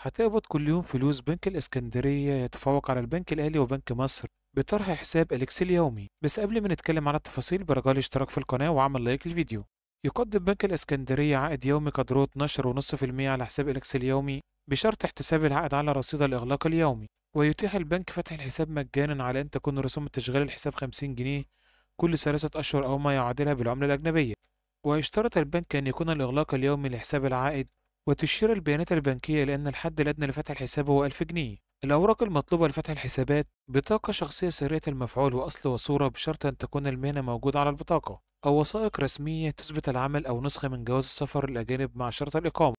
هتقبض كل يوم فلوس بنك الإسكندرية يتفوق على البنك الأهلي وبنك مصر بطرح حساب إليكس اليومي بس قبل ما نتكلم على التفاصيل برجاء الاشتراك في القناة وعمل لايك للفيديو يقدم بنك الإسكندرية عائد يومي قدره 12.5% على حساب إليكس اليومي بشرط احتساب العائد على رصيد الإغلاق اليومي ويتيح البنك فتح الحساب مجانا على أن تكون رسوم تشغيل الحساب 50 جنيه كل ثلاثة أشهر أو ما يعادلها بالعملة الأجنبية ويشترط البنك أن يكون الإغلاق اليومي لحساب العائد وتشير البيانات البنكية لأن الحد الأدنى لفتح الحساب هو 1000 جنيه الأوراق المطلوبة لفتح الحسابات بطاقة شخصية سرية المفعول وأصل وصورة بشرط أن تكون المهنة موجودة على البطاقة أو وثائق رسمية تثبت العمل أو نسخة من جواز السفر للأجانب مع شرط الإقامة